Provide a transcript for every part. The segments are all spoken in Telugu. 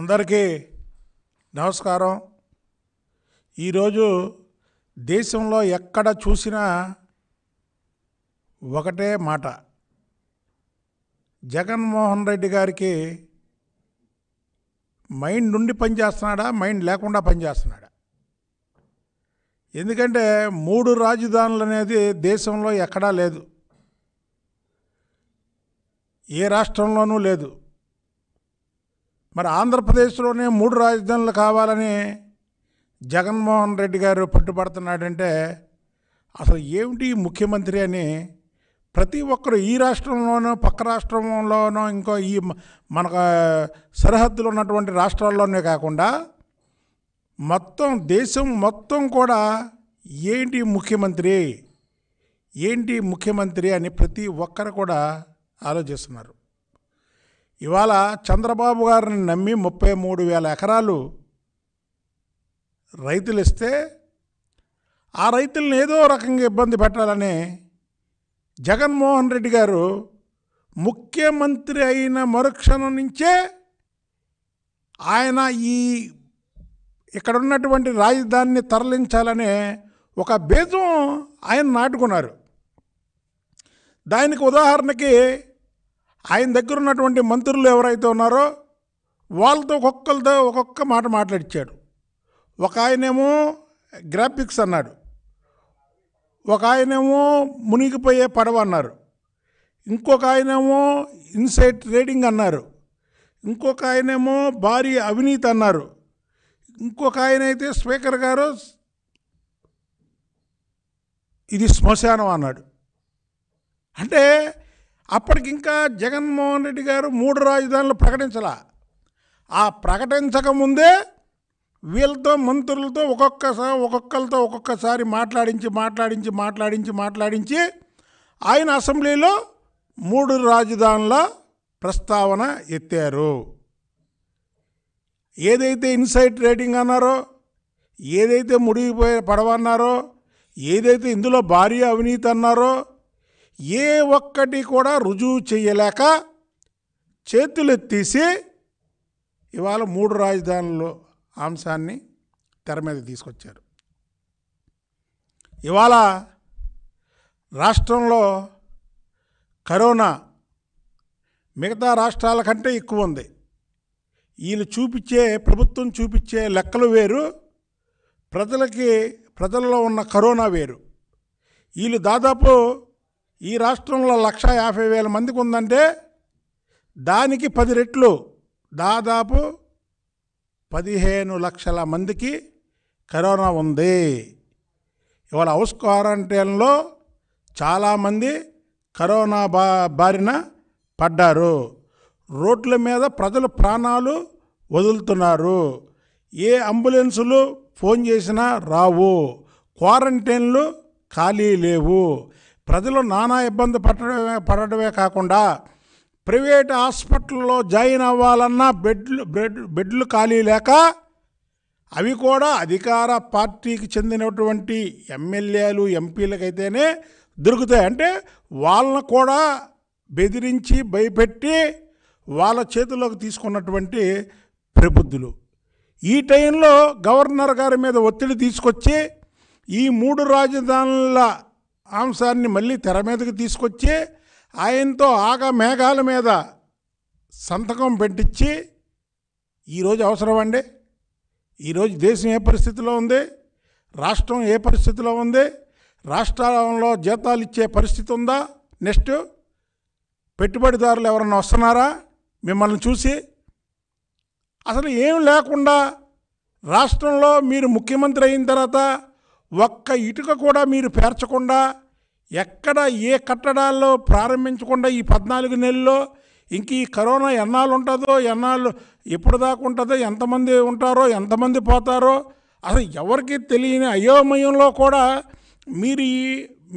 అందరికీ నమస్కారం ఈరోజు దేశంలో ఎక్కడ చూసినా ఒకటే మాట జగన్మోహన్ రెడ్డి గారికి మైండ్ నుండి పనిచేస్తున్నాడా మైండ్ లేకుండా పనిచేస్తున్నాడా ఎందుకంటే మూడు రాజధానులు అనేది దేశంలో ఎక్కడా లేదు ఏ రాష్ట్రంలోనూ లేదు మరి ఆంధ్రప్రదేశ్లోనే మూడు రాజధానులు కావాలని జగన్మోహన్ రెడ్డి గారు పట్టుబడుతున్నాడంటే అసలు ఏమిటి ముఖ్యమంత్రి అని ప్రతి ఒక్కరు ఈ రాష్ట్రంలోనూ పక్క రాష్ట్రంలోనూ ఇంకో ఈ మనకు సరిహద్దులు ఉన్నటువంటి రాష్ట్రాల్లోనే కాకుండా మొత్తం దేశం మొత్తం కూడా ఏంటి ముఖ్యమంత్రి ఏంటి ముఖ్యమంత్రి అని ప్రతి ఒక్కరు కూడా ఆలోచిస్తున్నారు ఇవాళ చంద్రబాబు గారిని నమ్మి ముప్పై మూడు వేల ఎకరాలు రైతులు ఇస్తే ఆ రైతులను ఏదో రకంగా ఇబ్బంది పెట్టాలని జగన్మోహన్ రెడ్డి గారు ముఖ్యమంత్రి అయిన మరుక్షణం నుంచే ఆయన ఈ ఇక్కడ ఉన్నటువంటి రాజధానిని తరలించాలనే ఒక బీజం ఆయన నాటుకున్నారు దానికి ఉదాహరణకి ఆయన దగ్గర ఉన్నటువంటి మంత్రులు ఎవరైతే ఉన్నారో వాళ్ళతో ఒక్కొక్కరితో ఒక్కొక్క మాట మాట్లాడిచ్చాడు ఒక ఆయనేమో గ్రాఫిక్స్ అన్నాడు ఒక ఆయనేమో మునిగిపోయే పడవ అన్నారు ఇంకొక ఆయనేమో ఇన్సైట్ ట్రేడింగ్ అన్నారు ఇంకొక ఆయనేమో భారీ అవినీతి అన్నారు ఇంకొక ఆయన అయితే స్పీకర్ గారు ఇది శ్మశానం అన్నాడు అంటే అప్పటికింకా జగన్మోహన్ రెడ్డి గారు మూడు రాజధానులు ప్రకటించాల ఆ ప్రకటించకముందే వీళ్ళతో మంత్రులతో ఒక్కొక్కసారి ఒక్కొక్కరితో ఒక్కొక్కసారి మాట్లాడించి మాట్లాడించి మాట్లాడించి మాట్లాడించి ఆయన అసెంబ్లీలో మూడు రాజధానుల ప్రస్తావన ఎత్తారు ఏదైతే ఇన్సైట్ రేటింగ్ అన్నారో ఏదైతే ముడిగిపోయే పడవన్నారో ఏదైతే ఇందులో భారీ అవినీతి అన్నారో ఏ ఒక్కటి కూడా రుజువు చేయలేక చేతులెత్తేసి ఇవాళ మూడు రాజధానులు అంశాన్ని తెర మీద తీసుకొచ్చారు ఇవాళ రాష్ట్రంలో కరోనా మిగతా రాష్ట్రాల కంటే ఎక్కువ ఉంది వీళ్ళు చూపించే ప్రభుత్వం చూపించే లెక్కలు వేరు ప్రజలకి ప్రజల్లో ఉన్న కరోనా వేరు వీళ్ళు దాదాపు ఈ రాష్ట్రంలో లక్ష యాభై వేల మందికి ఉందంటే దానికి పది రెట్లు దాదాపు పదిహేను లక్షల మందికి కరోనా ఉంది ఇవాళ హౌస్ క్వారంటైన్లో చాలామంది కరోనా బా బారిన పడ్డారు రోడ్ల మీద ప్రజలు ప్రాణాలు వదులుతున్నారు ఏ అంబులెన్సులు ఫోన్ చేసినా రావు క్వారంటైన్లు ఖాళీ లేవు ప్రజలు నానా ఇబ్బంది పట్టడమే పడడమే కాకుండా ప్రైవేట్ హాస్పిటల్లో జాయిన్ అవ్వాలన్నా బెడ్లు బెడ్ బెడ్లు ఖాళీ లేక అవి కూడా అధికార పార్టీకి చెందినటువంటి ఎమ్మెల్యేలు ఎంపీలకైతేనే దొరుకుతాయి అంటే వాళ్ళను కూడా బెదిరించి భయపెట్టి వాళ్ళ చేతుల్లోకి తీసుకున్నటువంటి ప్రబుద్ధులు ఈ టైంలో గవర్నర్ గారి మీద ఒత్తిడి తీసుకొచ్చి ఈ మూడు రాజధానుల అంశాన్ని మళ్ళీ తెర మీదకి తీసుకొచ్చి ఆయనతో ఆగ మేఘాల మీద సంతకం పెట్టించి ఈరోజు అవసరం అండి ఈరోజు దేశం ఏ పరిస్థితిలో ఉంది రాష్ట్రం ఏ పరిస్థితిలో ఉంది రాష్ట్రంలో జీతాలు ఇచ్చే పరిస్థితి ఉందా నెక్స్ట్ పెట్టుబడిదారులు ఎవరన్నా వస్తున్నారా మిమ్మల్ని చూసి అసలు ఏం లేకుండా రాష్ట్రంలో మీరు ముఖ్యమంత్రి అయిన తర్వాత ఒక్క ఇటుక కూడా మీరు పేర్చకుండా ఎక్కడ ఏ కట్టడాల్లో ప్రారంభించకుండా ఈ పద్నాలుగు నెలల్లో ఇంక ఈ కరోనా ఎన్నాళ్ళు ఉంటుందో ఎన్నాళ్ళు ఎప్పుడు దాకా ఉంటుందో ఎంతమంది ఉంటారో ఎంతమంది పోతారో అసలు ఎవరికి తెలియని అయోమయంలో కూడా మీరు ఈ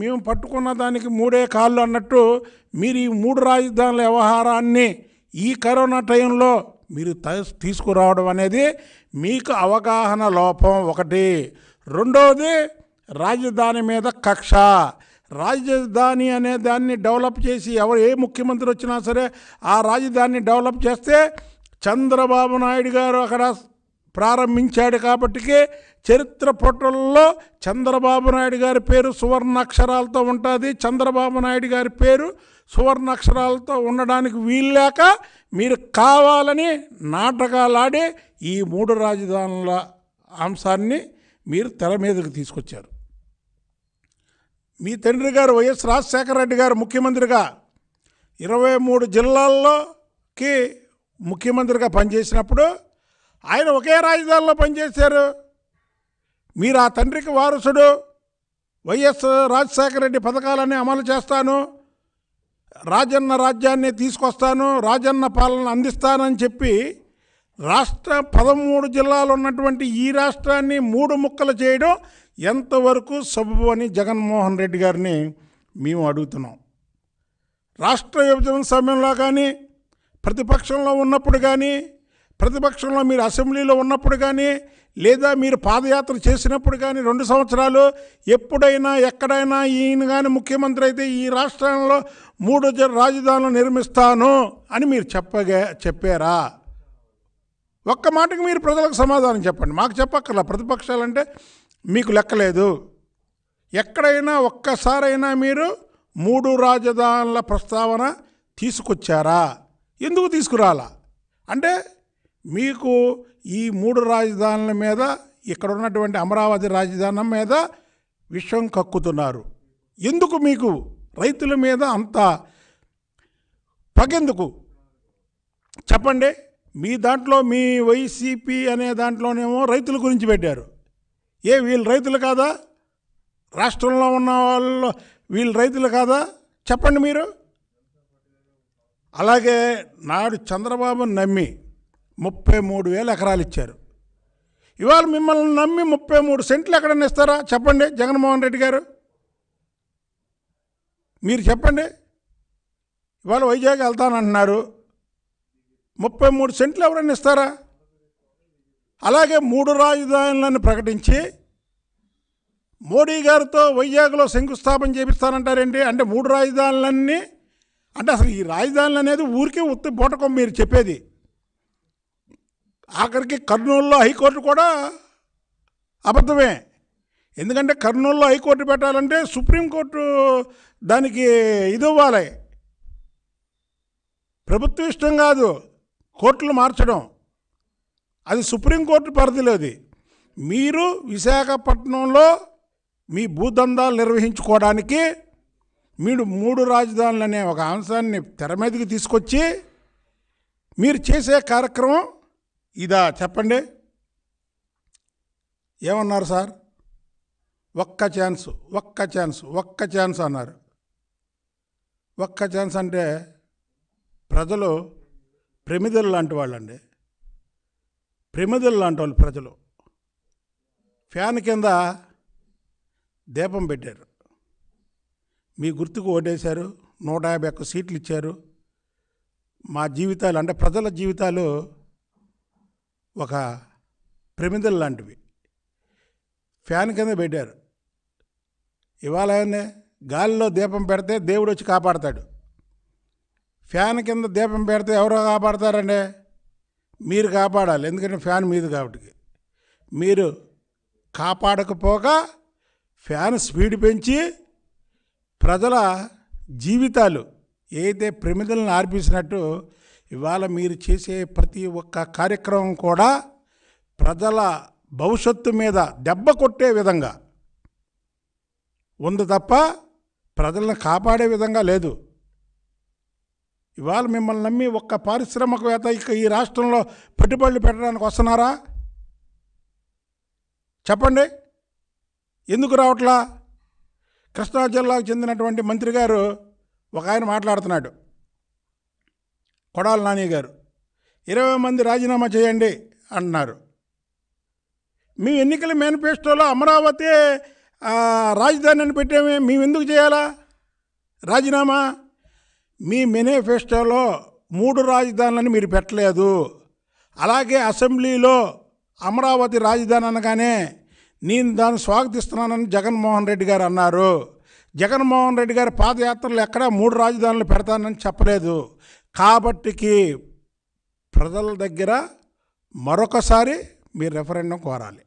మేము పట్టుకున్న దానికి మూడే కాళ్ళు అన్నట్టు మీరు ఈ మూడు రాజధానుల వ్యవహారాన్ని ఈ కరోనా టైంలో మీరు తీసుకురావడం అనేది మీకు అవగాహన లోపం ఒకటి రెండవది రాజధాని మీద కక్ష రాజధాని అనే దాన్ని డెవలప్ చేసి ఎవరు ఏ ముఖ్యమంత్రి వచ్చినా సరే ఆ రాజధానిని డెవలప్ చేస్తే చంద్రబాబు నాయుడు గారు అక్కడ ప్రారంభించాడు కాబట్టికి చరిత్ర పొట్టల్లో చంద్రబాబు నాయుడు గారి పేరు సువర్ణ అక్షరాలతో ఉంటుంది చంద్రబాబు నాయుడు గారి పేరు సువర్ణ అక్షరాలతో ఉండడానికి వీల్లేక మీరు కావాలని నాటకాలాడి ఈ మూడు రాజధానుల అంశాన్ని మీరు తెర మీదకు తీసుకొచ్చారు మీ తండ్రి గారు వైఎస్ రాజశేఖర రెడ్డి గారు ముఖ్యమంత్రిగా ఇరవై మూడు జిల్లాల్లోకి ముఖ్యమంత్రిగా పనిచేసినప్పుడు ఆయన ఒకే రాజధానిలో పనిచేశారు మీరు ఆ తండ్రికి వారసుడు వైఎస్ రాజశేఖర రెడ్డి పథకాలన్నీ అమలు చేస్తాను రాజన్న రాజ్యాన్ని తీసుకొస్తాను రాజన్న పాలన అందిస్తానని చెప్పి రాష్ట్ర పదమూడు జిల్లాలు ఉన్నటువంటి ఈ రాష్ట్రాన్ని మూడు ముక్కలు చేయడం ఎంతవరకు సబబు అని జగన్మోహన్ రెడ్డి గారిని మేము అడుగుతున్నాం రాష్ట్ర విభజన సమయంలో కానీ ప్రతిపక్షంలో ఉన్నప్పుడు కానీ ప్రతిపక్షంలో మీరు అసెంబ్లీలో ఉన్నప్పుడు కానీ లేదా మీరు పాదయాత్ర చేసినప్పుడు కానీ రెండు సంవత్సరాలు ఎప్పుడైనా ఎక్కడైనా ఈయన కానీ ముఖ్యమంత్రి అయితే ఈ రాష్ట్రంలో మూడు రాజధానులు నిర్మిస్తాను అని మీరు చెప్పగా చెప్పారా ఒక్క మాటకు మీరు ప్రజలకు సమాధానం చెప్పండి మాకు చెప్పక్కర్లా ప్రతిపక్షాలంటే మీకు లెక్కలేదు ఎక్కడైనా ఒక్కసారైనా మీరు మూడు రాజధానుల ప్రస్తావన తీసుకొచ్చారా ఎందుకు తీసుకురాలా అంటే మీకు ఈ మూడు రాజధానుల మీద ఇక్కడ ఉన్నటువంటి అమరావతి రాజధాని మీద విషం కక్కుతున్నారు ఎందుకు మీకు రైతుల మీద అంత పగెందుకు చెప్పండి మీ దాంట్లో మీ వైసీపీ అనే దాంట్లోనేమో రైతుల గురించి పెట్టారు ఏ వీళ్ళు రైతులు కాదా రాష్ట్రంలో ఉన్న వాళ్ళు వీళ్ళు రైతులు కాదా చెప్పండి మీరు అలాగే నాడు చంద్రబాబు నమ్మి ముప్పై మూడు వేల ఎకరాలు ఇచ్చారు ఇవాళ మిమ్మల్ని నమ్మి ముప్పై మూడు సెంట్లు ఎక్కడన్నా ఇస్తారా చెప్పండి జగన్మోహన్ రెడ్డి గారు మీరు చెప్పండి ఇవాళ వైజాగ్ వెళ్తానంటున్నారు ముప్పై మూడు సెంట్లు ఎవరైనా ఇస్తారా అలాగే మూడు రాజధానులను ప్రకటించి మోడీ గారితో వైజాగ్లో శంకుస్థాపన చేపిస్తానంటారేంటి అంటే మూడు రాజధానులన్నీ అంటే అసలు ఈ రాజధానులు అనేది ఊరికే ఉత్తి పూటకం మీరు చెప్పేది ఆఖరికి కర్నూలులో హైకోర్టు కూడా అబద్ధమే ఎందుకంటే కర్నూలులో హైకోర్టు పెట్టాలంటే సుప్రీంకోర్టు దానికి ఇది ఇవ్వాలి ప్రభుత్వ ఇష్టం కాదు కోర్టులు మార్చడం అది సుప్రీంకోర్టు పరిధిలో అది మీరు విశాఖపట్నంలో మీ భూదందాలు నిర్వహించుకోవడానికి మీరు మూడు రాజధానులు అనే ఒక అంశాన్ని తెర మీదకి తీసుకొచ్చి మీరు చేసే కార్యక్రమం ఇదా చెప్పండి ఏమన్నారు సార్ ఒక్క ఛాన్స్ ఒక్క ఛాన్స్ ఒక్క ఛాన్స్ అన్నారు ఒక్క ఛాన్స్ అంటే ప్రజలు ప్రమిదలు లాంటి వాళ్ళండి ప్రమిదలు లాంటి వాళ్ళు ప్రజలు ఫ్యాన్ కింద దీపం పెట్టారు మీ గుర్తుకు ఓటేశారు నూట యాభై ఒక్క సీట్లు ఇచ్చారు మా జీవితాలు అంటే ప్రజల జీవితాలు ఒక ప్రమిదలు లాంటివి ఫ్యాన్ కింద పెట్టారు ఇవాళ గాలిలో దీపం పెడితే దేవుడు వచ్చి కాపాడతాడు ఫ్యాన్ కింద దీపం పెడితే ఎవరో కాపాడతారండి మీరు కాపాడాలి ఎందుకంటే ఫ్యాన్ మీది కాబట్టి మీరు కాపాడకపోగా ఫ్యాన్ స్పీడ్ పెంచి ప్రజల జీవితాలు ఏదైతే ప్రమిదలను ఆర్పిసినట్టు ఇవాళ మీరు చేసే ప్రతి ఒక్క కార్యక్రమం కూడా ప్రజల భవిష్యత్తు మీద దెబ్బ కొట్టే విధంగా ఉంది తప్ప ప్రజలను కాపాడే విధంగా లేదు ఇవాళ మిమ్మల్ని నమ్మి ఒక్క పారిశ్రామికవేత్త ఇక ఈ రాష్ట్రంలో పెట్టుబడులు పెట్టడానికి వస్తున్నారా చెప్పండి ఎందుకు రావట్లా కృష్ణా జిల్లాకు చెందినటువంటి మంత్రి గారు ఒక ఆయన మాట్లాడుతున్నాడు కొడాల నాని గారు ఇరవై మంది రాజీనామా చేయండి అంటున్నారు మీ ఎన్నికల మేనిఫెస్టోలో అమరావతి రాజధానిని పెట్టామే మేము ఎందుకు చేయాలా రాజీనామా మీ మేనిఫెస్టోలో మూడు రాజధానులను మీరు పెట్టలేదు అలాగే అసెంబ్లీలో అమరావతి రాజధాని అనగానే నేను దాన్ని స్వాగతిస్తున్నానని జగన్మోహన్ రెడ్డి గారు అన్నారు జగన్మోహన్ రెడ్డి గారు పాదయాత్రలు ఎక్కడా మూడు రాజధానులు పెడతానని చెప్పలేదు కాబట్టికి ప్రజల దగ్గర మరొకసారి మీరు రెఫరెండం కోరాలి